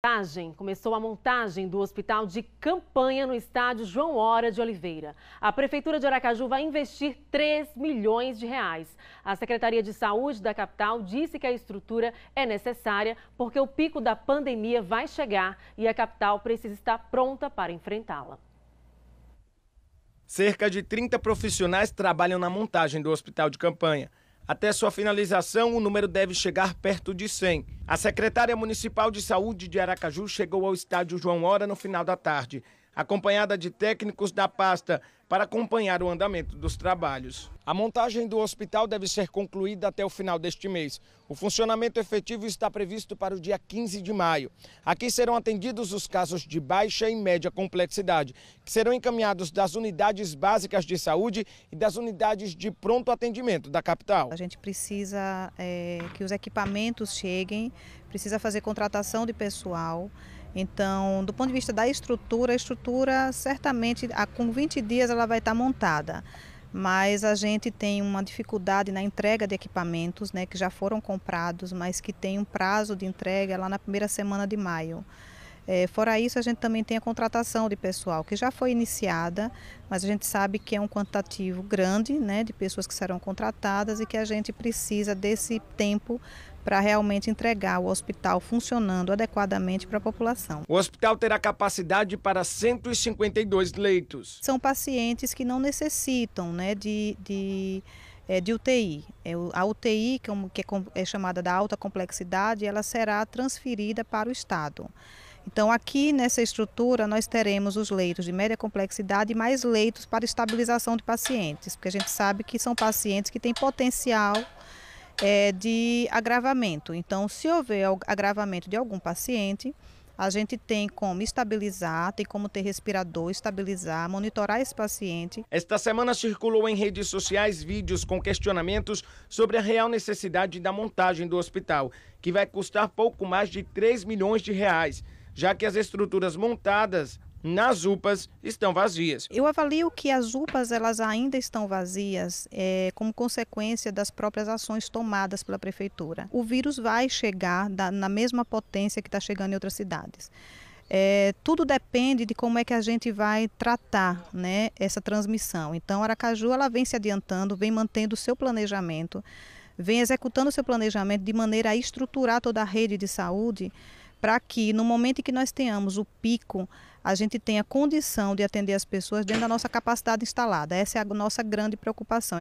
montagem, começou a montagem do hospital de campanha no estádio João Hora de Oliveira. A prefeitura de Aracaju vai investir 3 milhões de reais. A Secretaria de Saúde da capital disse que a estrutura é necessária porque o pico da pandemia vai chegar e a capital precisa estar pronta para enfrentá-la. Cerca de 30 profissionais trabalham na montagem do hospital de campanha. Até sua finalização, o número deve chegar perto de 100. A secretária municipal de saúde de Aracaju chegou ao estádio João Hora no final da tarde, acompanhada de técnicos da pasta para acompanhar o andamento dos trabalhos. A montagem do hospital deve ser concluída até o final deste mês. O funcionamento efetivo está previsto para o dia 15 de maio. Aqui serão atendidos os casos de baixa e média complexidade, que serão encaminhados das unidades básicas de saúde e das unidades de pronto atendimento da capital. A gente precisa é, que os equipamentos cheguem precisa fazer contratação de pessoal. Então, do ponto de vista da estrutura, a estrutura certamente com 20 dias ela vai estar montada. Mas a gente tem uma dificuldade na entrega de equipamentos, né, que já foram comprados, mas que tem um prazo de entrega lá na primeira semana de maio. É, fora isso, a gente também tem a contratação de pessoal, que já foi iniciada, mas a gente sabe que é um quantitativo grande né, de pessoas que serão contratadas e que a gente precisa desse tempo para realmente entregar o hospital funcionando adequadamente para a população. O hospital terá capacidade para 152 leitos. São pacientes que não necessitam né, de, de é, de UTI. É, a UTI, que é, é, é chamada da alta complexidade, ela será transferida para o Estado. Então, aqui nessa estrutura, nós teremos os leitos de média complexidade e mais leitos para estabilização de pacientes, porque a gente sabe que são pacientes que têm potencial é, de agravamento. Então, se houver agravamento de algum paciente, a gente tem como estabilizar, tem como ter respirador, estabilizar, monitorar esse paciente. Esta semana circulou em redes sociais vídeos com questionamentos sobre a real necessidade da montagem do hospital, que vai custar pouco mais de 3 milhões de reais, já que as estruturas montadas nas UPAs estão vazias. Eu avalio que as UPAs elas ainda estão vazias é, como consequência das próprias ações tomadas pela prefeitura. O vírus vai chegar da, na mesma potência que está chegando em outras cidades. É, tudo depende de como é que a gente vai tratar né, essa transmissão. Então, Aracaju ela vem se adiantando, vem mantendo o seu planejamento, vem executando o seu planejamento de maneira a estruturar toda a rede de saúde para que no momento em que nós tenhamos o pico, a gente tenha condição de atender as pessoas dentro da nossa capacidade instalada. Essa é a nossa grande preocupação.